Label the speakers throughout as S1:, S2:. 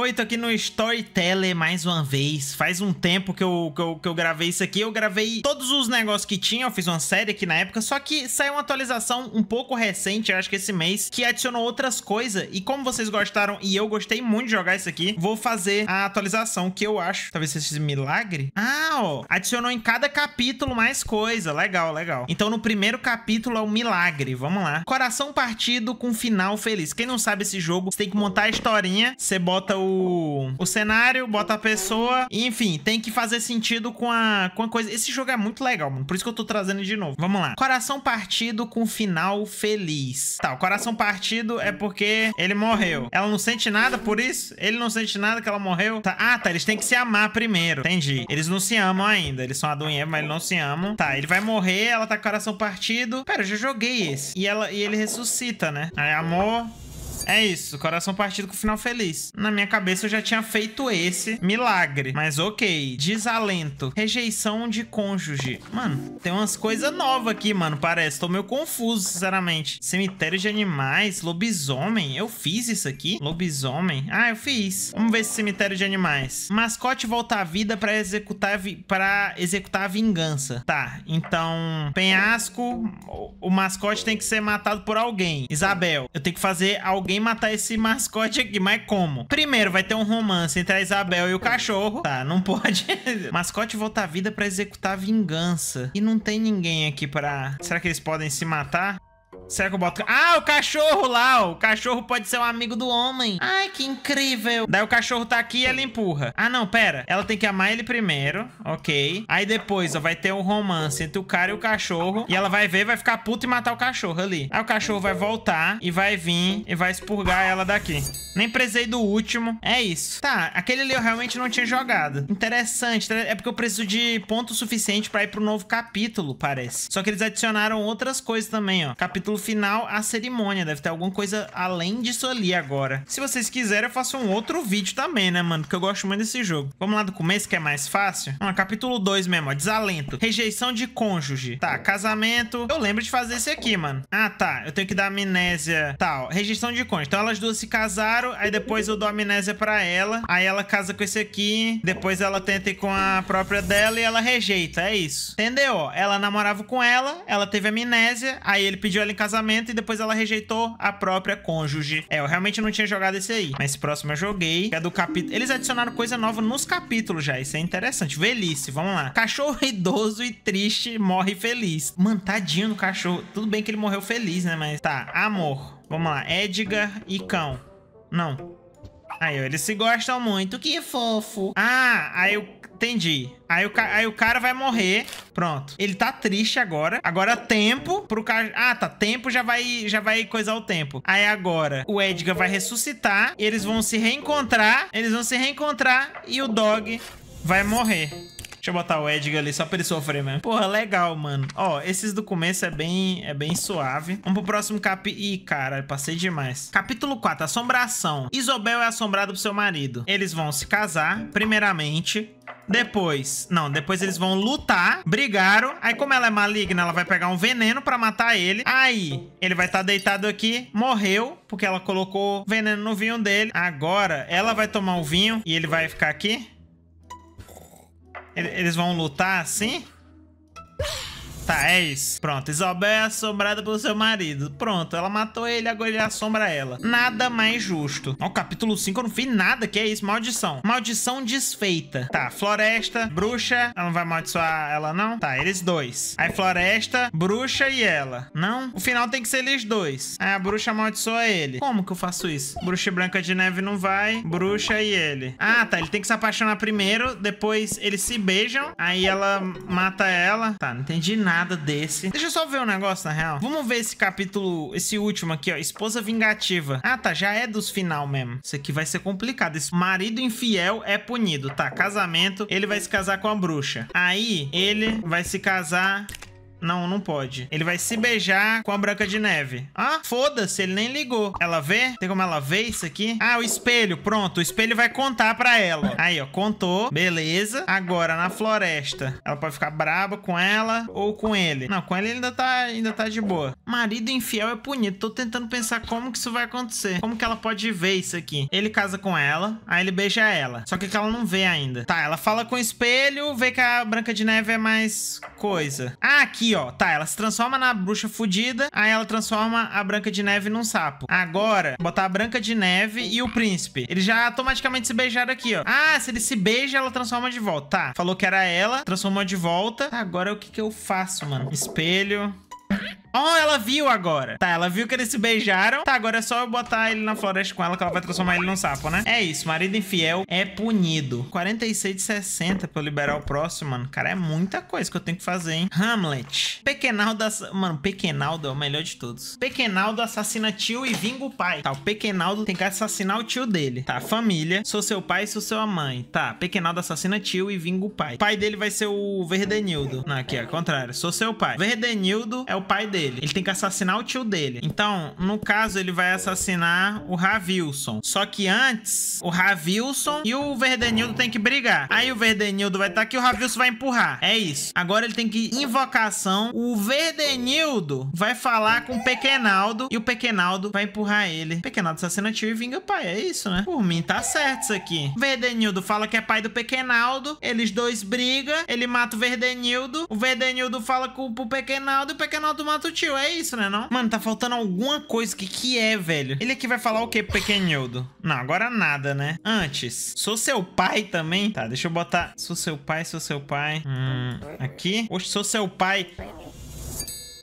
S1: Oi, tô aqui no Storyteller mais uma vez. Faz um tempo que eu, que eu, que eu gravei isso aqui. Eu gravei todos os negócios que tinha, eu fiz uma série aqui na época, só que saiu uma atualização um pouco recente, acho que esse mês, que adicionou outras coisas. E como vocês gostaram e eu gostei muito de jogar isso aqui, vou fazer a atualização que eu acho. Talvez seja esse milagre. Ah, ó. Adicionou em cada capítulo mais coisa. Legal, legal. Então no primeiro capítulo é o milagre. Vamos lá. Coração partido com final feliz. Quem não sabe esse jogo, você tem que montar a historinha, você bota o o, o cenário, bota a pessoa. Enfim, tem que fazer sentido com a, com a coisa. Esse jogo é muito legal, mano. Por isso que eu tô trazendo de novo. Vamos lá. Coração partido com final feliz. Tá, o coração partido é porque ele morreu. Ela não sente nada por isso? Ele não sente nada que ela morreu? Tá. Ah, tá. Eles têm que se amar primeiro. Entendi. Eles não se amam ainda. Eles são a Eva, mas eles não se amam. Tá, ele vai morrer. Ela tá com o coração partido. Pera, eu já joguei esse. E, ela, e ele ressuscita, né? Aí, amor... É isso, coração partido com final feliz. Na minha cabeça eu já tinha feito esse milagre. Mas ok, desalento. Rejeição de cônjuge. Mano, tem umas coisas novas aqui, mano, parece. Tô meio confuso, sinceramente. Cemitério de animais, lobisomem. Eu fiz isso aqui? Lobisomem? Ah, eu fiz. Vamos ver esse cemitério de animais. Mascote volta à vida pra executar, vi pra executar a vingança. Tá, então... Penhasco, o mascote tem que ser matado por alguém. Isabel, eu tenho que fazer alguém alguém matar esse mascote aqui. Mas como? Primeiro, vai ter um romance entre a Isabel e o cachorro. Tá, não pode. mascote volta à vida pra executar vingança. E não tem ninguém aqui pra... Será que eles podem se matar? Será que eu boto... Ah, o cachorro lá, ó. O cachorro pode ser um amigo do homem. Ai, que incrível. Daí o cachorro tá aqui e ela empurra. Ah, não, pera. Ela tem que amar ele primeiro, ok. Aí depois, ó, vai ter um romance entre o cara e o cachorro. E ela vai ver, vai ficar puta e matar o cachorro ali. Aí o cachorro vai voltar e vai vir e vai expurgar ela daqui. Nem prezei do último. É isso. Tá, aquele ali eu realmente não tinha jogado. Interessante. É porque eu preciso de ponto suficiente pra ir pro novo capítulo, parece. Só que eles adicionaram outras coisas também, ó. Capítulo final a cerimônia. Deve ter alguma coisa além disso ali agora. Se vocês quiserem, eu faço um outro vídeo também, né, mano? Porque eu gosto muito desse jogo. Vamos lá do começo, que é mais fácil? Vamos lá, capítulo 2 mesmo, ó. Desalento. Rejeição de cônjuge. Tá, casamento. Eu lembro de fazer esse aqui, mano. Ah, tá. Eu tenho que dar amnésia. Tal. Tá, rejeição de cônjuge. Então elas duas se casaram, aí depois eu dou amnésia pra ela. Aí ela casa com esse aqui. Depois ela tenta ir com a própria dela e ela rejeita. É isso. Entendeu? Ela namorava com ela, ela teve amnésia, aí ele pediu ela em casamento casamento e depois ela rejeitou a própria cônjuge. É, eu realmente não tinha jogado esse aí. Mas esse próximo eu joguei, que é do capítulo... Eles adicionaram coisa nova nos capítulos já, isso é interessante. Velhice, vamos lá. Cachorro idoso e triste morre feliz. Mano, tadinho do cachorro. Tudo bem que ele morreu feliz, né? Mas tá, amor. Vamos lá, Edgar e cão. Não. Aí, eles se gostam muito. Que fofo. Ah, aí o Entendi. Aí o, aí o cara vai morrer. Pronto. Ele tá triste agora. Agora tempo pro cara... Ah, tá. Tempo já vai, já vai coisar o tempo. Aí agora o Edgar vai ressuscitar. Eles vão se reencontrar. Eles vão se reencontrar. E o Dog vai morrer. Deixa eu botar o Edgar ali só pra ele sofrer mesmo. Porra, legal, mano. Ó, esses do começo é bem, é bem suave. Vamos pro próximo cap... Ih, cara, passei demais. Capítulo 4, Assombração. Isobel é assombrada por seu marido. Eles vão se casar, primeiramente. Depois, não, depois eles vão lutar, brigaram. Aí como ela é maligna, ela vai pegar um veneno pra matar ele. Aí, ele vai estar tá deitado aqui, morreu, porque ela colocou veneno no vinho dele. Agora, ela vai tomar o vinho e ele vai ficar aqui. Eles vão lutar assim? Tá, é isso. Pronto, Isabel é assombrada pelo seu marido. Pronto, ela matou ele, agora ele assombra ela. Nada mais justo. Ó, capítulo 5 eu não fiz nada, que é isso? Maldição. Maldição desfeita. Tá, floresta, bruxa. Ela não vai amaldiçoar ela, não? Tá, eles dois. Aí floresta, bruxa e ela. Não? O final tem que ser eles dois. Aí a bruxa amaldiçoa ele. Como que eu faço isso? Bruxa e Branca de Neve não vai. Bruxa e ele. Ah, tá. Ele tem que se apaixonar primeiro, depois eles se beijam, aí ela mata ela. Tá, não entendi nada nada desse. Deixa eu só ver um negócio, na real. Vamos ver esse capítulo, esse último aqui, ó. Esposa Vingativa. Ah, tá. Já é dos final mesmo. Isso aqui vai ser complicado. Esse marido infiel é punido. Tá, casamento. Ele vai se casar com a bruxa. Aí, ele vai se casar não, não pode. Ele vai se beijar com a Branca de Neve. Ah, foda-se, ele nem ligou. Ela vê? Tem como ela ver isso aqui? Ah, o espelho, pronto. O espelho vai contar pra ela. Aí, ó, contou. Beleza. Agora, na floresta, ela pode ficar braba com ela ou com ele. Não, com ele ainda tá, ainda tá de boa. Marido infiel é punido. Tô tentando pensar como que isso vai acontecer. Como que ela pode ver isso aqui? Ele casa com ela, aí ele beija ela. Só que é ela não vê ainda. Tá, ela fala com o espelho, vê que a Branca de Neve é mais coisa. Ah, aqui ó. Tá, ela se transforma na bruxa fudida, aí ela transforma a Branca de Neve num sapo. Agora, botar a Branca de Neve e o príncipe. Eles já automaticamente se beijaram aqui, ó. Ah, se ele se beija, ela transforma de volta. Tá, falou que era ela, transformou de volta. agora o que que eu faço, mano? Espelho... Ó, oh, ela viu agora. Tá, ela viu que eles se beijaram. Tá, agora é só eu botar ele na floresta com ela que ela vai transformar ele num sapo, né? É isso, marido infiel é punido. 46 de 60 pra eu liberar o próximo, mano. Cara, é muita coisa que eu tenho que fazer, hein? Hamlet. Pequenaldo... Mano, Pequenaldo é o melhor de todos. Pequenaldo assassina tio e vinga o pai. Tá, o Pequenaldo tem que assassinar o tio dele. Tá, família. Sou seu pai, sou sua mãe. Tá, Pequenaldo assassina tio e vinga o pai. O pai dele vai ser o Verdenildo. Não, aqui é contrário. Sou seu pai. Verdenildo é o pai dele dele. Ele tem que assassinar o tio dele. Então, no caso, ele vai assassinar o Ravilson. Só que antes, o Ravilson e o Verdenildo tem que brigar. Aí o Verdenildo vai estar tá aqui, o Ravilson vai empurrar. É isso. Agora ele tem que invocação. O Verdenildo vai falar com o Pequenaldo e o Pequenaldo vai empurrar ele. O Pequenaldo assassina tio e vinga pai. É isso, né? Por mim, tá certo isso aqui. O Verdenildo fala que é pai do Pequenaldo. Eles dois brigam. Ele mata o Verdenildo. O Verdenildo fala com o Pequenaldo e o Pequenaldo mata o tio, é isso, né não? Mano, tá faltando alguma coisa. O que que é, velho? Ele aqui vai falar o quê, pequenildo? Não, agora nada, né? Antes, sou seu pai também? Tá, deixa eu botar... Sou seu pai, sou seu pai. Hum, aqui. Oxe, sou seu pai.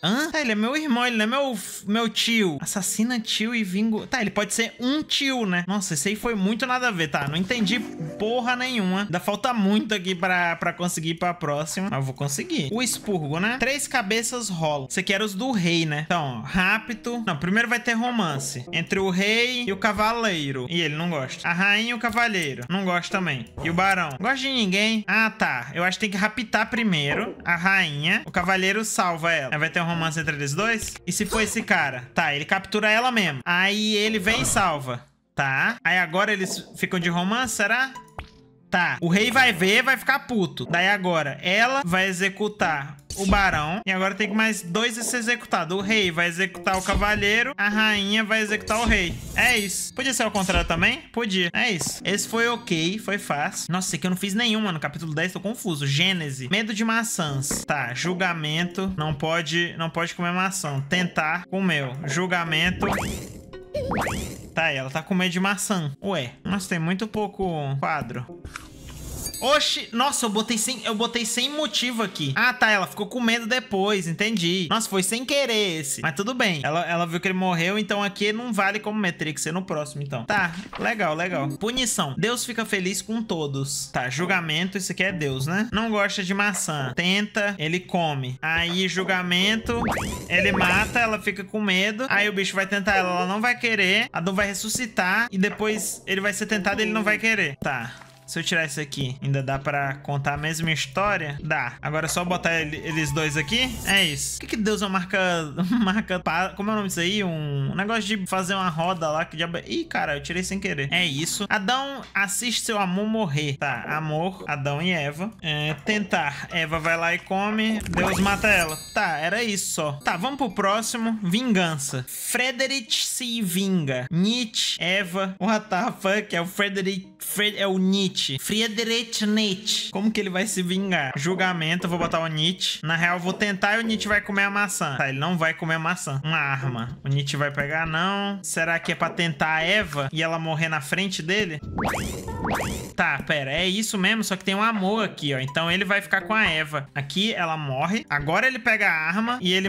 S1: Hã? Tá, ele é meu irmão, ele não é meu, meu tio. Assassina tio e vingo... Tá, ele pode ser um tio, né? Nossa, isso aí foi muito nada a ver, tá? Não entendi porra nenhuma. Ainda falta muito aqui pra, pra conseguir ir pra próxima. Mas eu vou conseguir. O expurgo, né? Três cabeças rolam. Você quer os do rei, né? Então, rápido. Não, primeiro vai ter romance. Entre o rei e o cavaleiro. E ele não gosta. A rainha e o cavaleiro. Não gosta também. E o barão. Não gosta de ninguém. Ah, tá. Eu acho que tem que raptar primeiro a rainha. O cavaleiro salva ela. Aí vai ter um entre eles dois? E se for esse cara? Tá, ele captura ela mesmo. Aí ele vem e salva. Tá. Aí agora eles ficam de romance, será? Tá. O rei vai ver, vai ficar puto. Daí agora, ela vai executar o barão. E agora tem que mais dois a ser executado. O rei vai executar o cavaleiro, a rainha vai executar o rei. É isso. Podia ser ao contrário também? Podia. É isso. Esse foi ok, foi fácil. Nossa, esse aqui eu não fiz nenhuma no capítulo 10, tô confuso. Gênese. Medo de maçãs. Tá, julgamento. Não pode, não pode comer maçã. Tentar, comeu. Julgamento. Tá, ela tá com medo de maçã. Ué, nossa, tem muito pouco quadro. Oxi, nossa, eu botei sem, eu botei sem motivo aqui. Ah, tá, ela ficou com medo depois, entendi. Nossa, foi sem querer esse. Mas tudo bem. Ela, ela viu que ele morreu, então aqui não vale como meter, que é ser no próximo, então. Tá, legal, legal. Punição. Deus fica feliz com todos. Tá, julgamento, isso aqui é Deus, né? Não gosta de maçã. Tenta, ele come. Aí, julgamento, ele mata, ela fica com medo. Aí o bicho vai tentar ela, ela não vai querer. A Dom vai ressuscitar e depois ele vai ser tentado e ele não vai querer. Tá. Se eu tirar isso aqui, ainda dá pra contar a mesma história? Dá. Agora é só botar ele, eles dois aqui. É isso. O que, que Deus é uma marca... marca... Como é o nome disso aí? Um, um negócio de fazer uma roda lá que diabo... Ih, cara, eu tirei sem querer. É isso. Adão assiste seu amor morrer. Tá, amor, Adão e Eva. É, tentar. Eva vai lá e come. Deus mata ela. Tá, era isso só. Tá, vamos pro próximo. Vingança. Frederic se vinga. Nietzsche, Eva. What the fuck? É o Frederic... Fred... É o Nietzsche. Nietzsche. Friedrich Nietzsche. Como que ele vai se vingar? Julgamento, eu vou botar o Nietzsche. Na real, eu vou tentar e o Nietzsche vai comer a maçã. Tá, ele não vai comer a maçã. Uma arma. O Nietzsche vai pegar, não. Será que é pra tentar a Eva e ela morrer na frente dele? Tá, pera, é isso mesmo, só que tem um amor aqui, ó. Então ele vai ficar com a Eva. Aqui ela morre. Agora ele pega a arma e ele...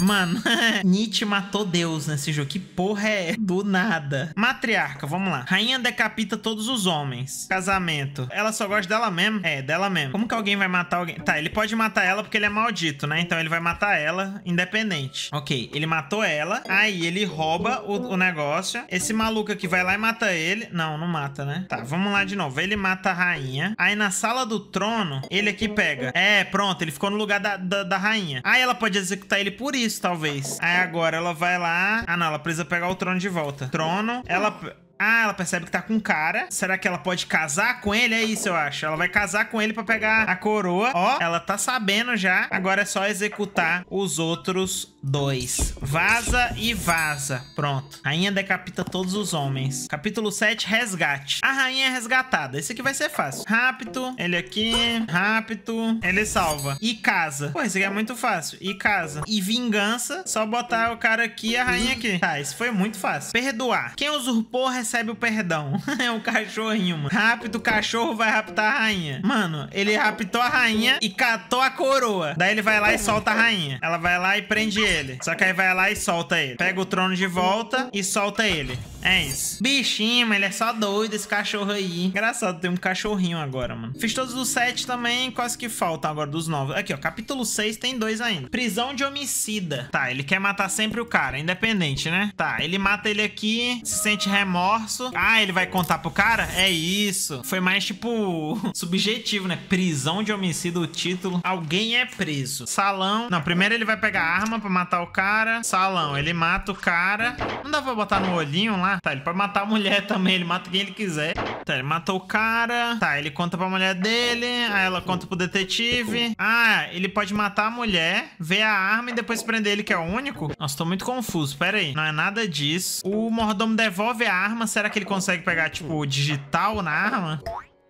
S1: Mano, Nietzsche matou Deus nesse jogo. Que porra é? Do nada. Matriarca, vamos lá. Rainha decapita todos os homens. Casamento ela só gosta dela mesmo. É, dela mesmo. Como que alguém vai matar alguém? Tá, ele pode matar ela porque ele é maldito, né? Então ele vai matar ela, independente. Ok, ele matou ela. Aí ele rouba o, o negócio. Esse maluco aqui vai lá e mata ele. Não, não mata, né? Tá, vamos lá de novo. Ele mata a rainha. Aí na sala do trono, ele aqui pega. É, pronto, ele ficou no lugar da, da, da rainha. Aí ela pode executar ele por isso, talvez. Aí agora ela vai lá... Ah, não, ela precisa pegar o trono de volta. Trono, ela... Ah, ela percebe que tá com um cara. Será que ela pode casar com ele? É isso, eu acho. Ela vai casar com ele pra pegar a coroa. Ó, ela tá sabendo já. Agora é só executar os outros dois. Vaza e vaza. Pronto. Rainha decapita todos os homens. Capítulo 7, resgate. A rainha é resgatada. Esse aqui vai ser fácil. Rápido. Ele aqui. Rápido. Ele salva. E casa. Pô, esse aqui é muito fácil. E casa. E vingança. Só botar o cara aqui e a rainha aqui. Tá, isso foi muito fácil. Perdoar. Quem usurpou recebe recebe o perdão. é o cachorrinho, mano. Rápido, o cachorro vai raptar a rainha. Mano, ele raptou a rainha e catou a coroa. Daí ele vai lá e solta a rainha. Ela vai lá e prende ele. Só que aí vai lá e solta ele. Pega o trono de volta e solta ele. É isso. Bichinho, mano, ele é só doido esse cachorro aí. Engraçado, tem um cachorrinho agora, mano. Fiz todos os sete também, quase que faltam agora dos novos. Aqui, ó, capítulo 6 tem dois ainda. Prisão de homicida. Tá, ele quer matar sempre o cara, independente, né? Tá, ele mata ele aqui, se sente remorso. Ah, ele vai contar pro cara? É isso. Foi mais, tipo, subjetivo, né? Prisão de homicida, o título. Alguém é preso. Salão. Não, primeiro ele vai pegar arma pra matar o cara. Salão, ele mata o cara. Não dá pra botar no olhinho lá? Tá, ele pode matar a mulher também, ele mata quem ele quiser. Tá, ele matou o cara. Tá, ele conta pra mulher dele, aí ela conta pro detetive. Ah, ele pode matar a mulher, ver a arma e depois prender ele, que é o único? Nossa, tô muito confuso, pera aí. Não é nada disso. O mordomo devolve a arma, será que ele consegue pegar, tipo, digital na arma?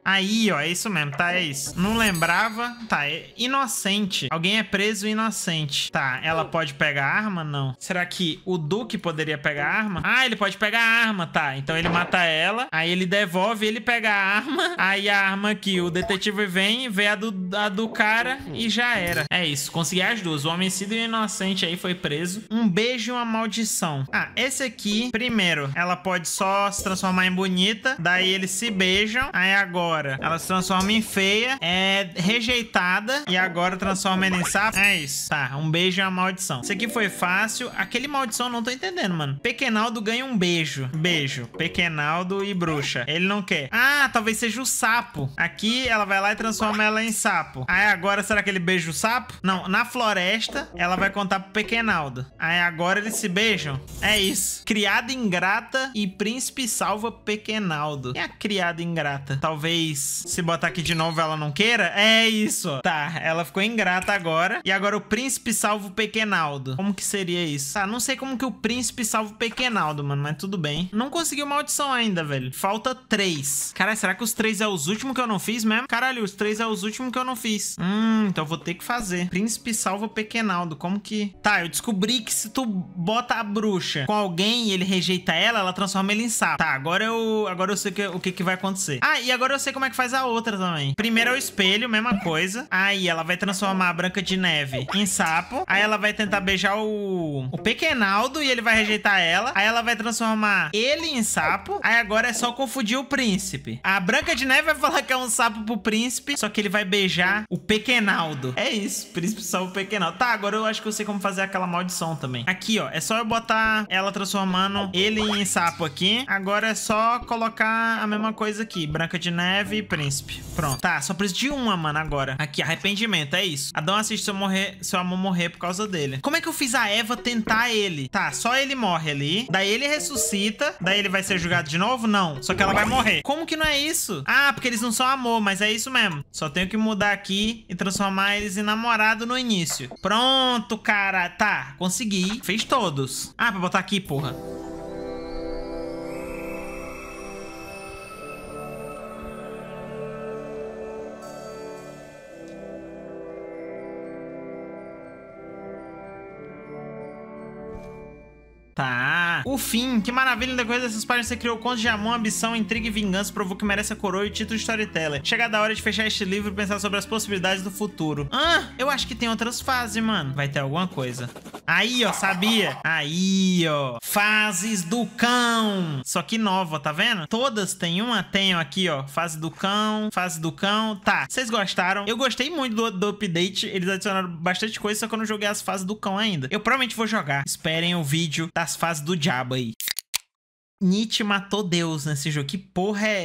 S1: Aí, ó, é isso mesmo, tá? É isso. Não lembrava, tá? É inocente. Alguém é preso inocente. Tá, ela pode pegar arma? Não. Será que o Duque poderia pegar arma? Ah, ele pode pegar arma, tá. Então ele mata ela, aí ele devolve, ele pega a arma, aí a arma aqui, o detetive vem, vê a do, a do cara e já era. É isso, consegui as duas. O homicídio e o inocente aí foi preso. Um beijo e uma maldição. Ah, esse aqui, primeiro, ela pode só se transformar em bonita, daí eles se beijam, aí agora agora. Ela se transforma em feia, é rejeitada e agora transforma ela em sapo. É isso. Tá, um beijo é uma maldição. Isso aqui foi fácil. Aquele maldição não tô entendendo, mano. Pequenaldo ganha um beijo. Beijo. Pequenaldo e bruxa. Ele não quer. Ah, talvez seja o sapo. Aqui ela vai lá e transforma ela em sapo. Aí agora será que ele beija o sapo? Não, na floresta ela vai contar pro Pequenaldo. Aí agora eles se beijam. É isso. Criada ingrata e príncipe salva Pequenaldo. É a criada ingrata. Talvez talvez se botar aqui de novo ela não queira? É isso. Tá, ela ficou ingrata agora. E agora o príncipe salva o Pequenaldo. Como que seria isso? Ah, não sei como que o príncipe salva o Pequenaldo, mano, mas tudo bem. Não conseguiu maldição ainda, velho. Falta três. Caralho, será que os três é os últimos que eu não fiz mesmo? Caralho, os três é os últimos que eu não fiz. Hum, então eu vou ter que fazer. Príncipe salva o Pequenaldo. Como que... Tá, eu descobri que se tu bota a bruxa com alguém e ele rejeita ela, ela transforma ele em sapo. Tá, agora eu, agora eu sei que, o que, que vai acontecer. Ah, e agora eu sei como é que faz a outra também. Primeiro é o espelho, mesma coisa. Aí ela vai transformar a Branca de Neve em sapo. Aí ela vai tentar beijar o, o Pequenaldo e ele vai rejeitar ela. Aí ela vai transformar ele em sapo. Aí agora é só confundir o príncipe. A Branca de Neve vai falar que é um sapo pro príncipe, só que ele vai beijar o Pequenaldo. É isso, príncipe salva o Pequenaldo. Tá, agora eu acho que eu sei como fazer aquela maldição também. Aqui, ó, é só eu botar ela transformando ele em sapo aqui. Agora é só colocar a mesma coisa aqui. Branca de Neve Neve e Príncipe. Pronto. Tá, só preciso de uma, mano, agora. Aqui, arrependimento, é isso. Adão assiste seu, morrer, seu amor morrer por causa dele. Como é que eu fiz a Eva tentar ele? Tá, só ele morre ali. Daí ele ressuscita. Daí ele vai ser julgado de novo? Não. Só que ela vai morrer. Como que não é isso? Ah, porque eles não são amor, mas é isso mesmo. Só tenho que mudar aqui e transformar eles em namorado no início. Pronto, cara. Tá, consegui. Fez todos. Ah, pra botar aqui, porra. O fim. Que maravilha, depois dessas páginas você criou contos de amor, ambição, intriga e vingança, provou que merece a coroa e o título de storyteller. Chegada a hora de fechar este livro e pensar sobre as possibilidades do futuro. Ah, eu acho que tem outras fases, mano. Vai ter alguma coisa. Aí, ó, sabia? Aí, ó. Fases do cão. Só que nova, tá vendo? Todas tem uma, tenho aqui, ó. Fase do cão, fase do cão. Tá, vocês gostaram? Eu gostei muito do, do update. Eles adicionaram bastante coisa, só que eu não joguei as fases do cão ainda. Eu provavelmente vou jogar. Esperem o vídeo das fases do diabo aí. Nietzsche matou Deus nesse jogo. Que porra é